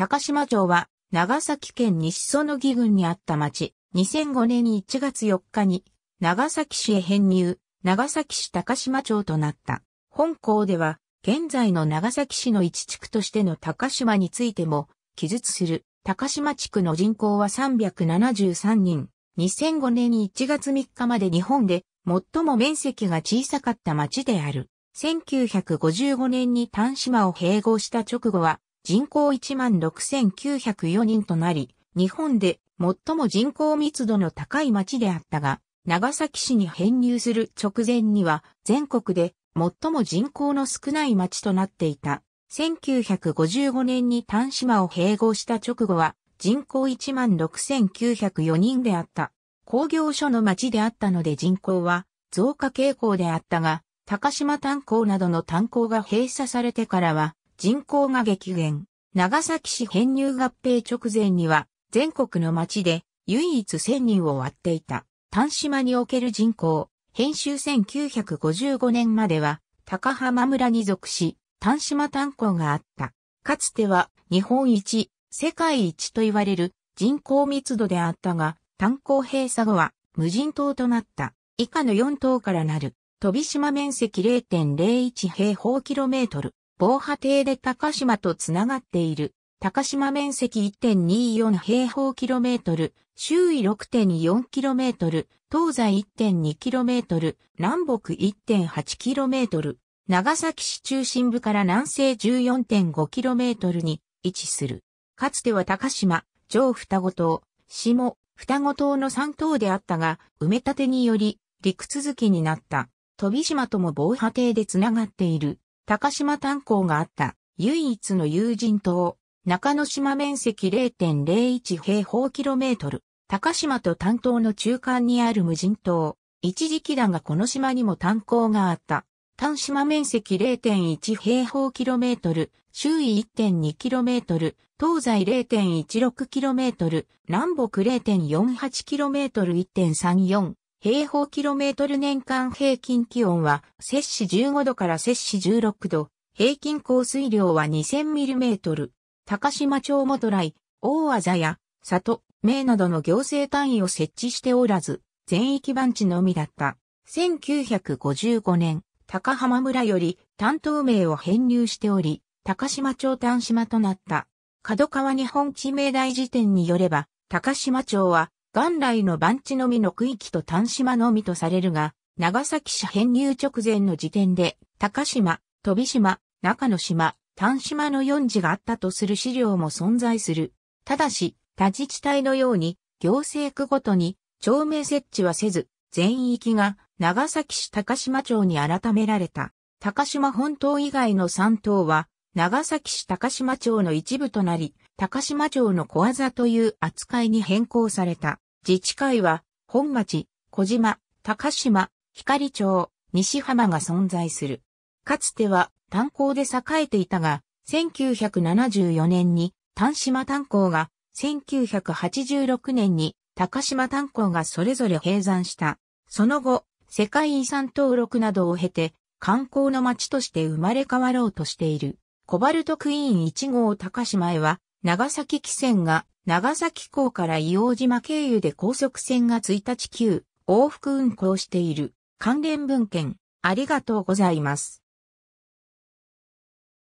高島町は、長崎県西園木郡にあった町、2005年1月4日に、長崎市へ編入、長崎市高島町となった。本校では、現在の長崎市の一地区としての高島についても、記述する、高島地区の人口は373人。2005年1月3日まで日本で最も面積が小さかった町である。1955年に丹島を併合した直後は人口16,904人となり、日本で最も人口密度の高い町であったが、長崎市に編入する直前には全国で最も人口の少ない町となっていた。1955年に丹島を併合した直後は人口16,904人であった。工業所の町であったので人口は増加傾向であったが、高島炭鉱などの炭鉱が閉鎖されてからは人口が激減。長崎市編入合併直前には、全国の町で唯一1000人を割っていた。丹島における人口、編集1955年までは、高浜村に属し、丹島炭鉱があった。かつては、日本一、世界一と言われる人口密度であったが、炭鉱閉鎖後は無人島となった。以下の4島からなる、飛島面積0.01平方キロメートル。防波堤で高島とつながっている。高島面積1.24平方キロメートル、周囲6.4キロメートル、東西1.2キロメートル、南北1.8キロメートル、長崎市中心部から南西14.5キロメートルに位置する。かつては高島、上双子島、下、双子島の3島であったが、埋め立てにより陸続きになった。飛島とも防波堤でつながっている。高島炭鉱があった唯一の有人島、中之島面積0.01平方キロメートル、高島と炭鉱の中間にある無人島、一時期だがこの島にも炭鉱があった。炭島面積0.1平方キロメートル、周囲1.2キロメートル、東西0.16キロメートル、南北0.48キロメートル1.34平方キロメートル年間平均気温は、摂氏15度から摂氏16度、平均降水量は2000ミリメートル。高島町元来、大和や、里、名などの行政単位を設置しておらず、全域番地のみだった。1955年、高浜村より担当名を編入しており、高島町丹島となった。角川日本地名大辞典によれば、高島町は元来の番地のみの区域と丹島のみとされるが、長崎市編入直前の時点で、高島、飛島、中野島、丹島の4字があったとする資料も存在する。ただし、他自治体のように、行政区ごとに、町名設置はせず、全域が長崎市高島町に改められた。高島本島以外の3島は、長崎市高島町の一部となり、高島町の小技という扱いに変更された。自治会は、本町、小島、高島、光町、西浜が存在する。かつては炭鉱で栄えていたが、1974年に丹島炭鉱が、1986年に高島炭鉱がそれぞれ閉山した。その後、世界遺産登録などを経て、観光の町として生まれ変わろうとしている。コバルトクイーン1号高島へは、長崎汽船が長崎港から伊黄島経由で高速船が1日9往復運行している関連文献ありがとうございます。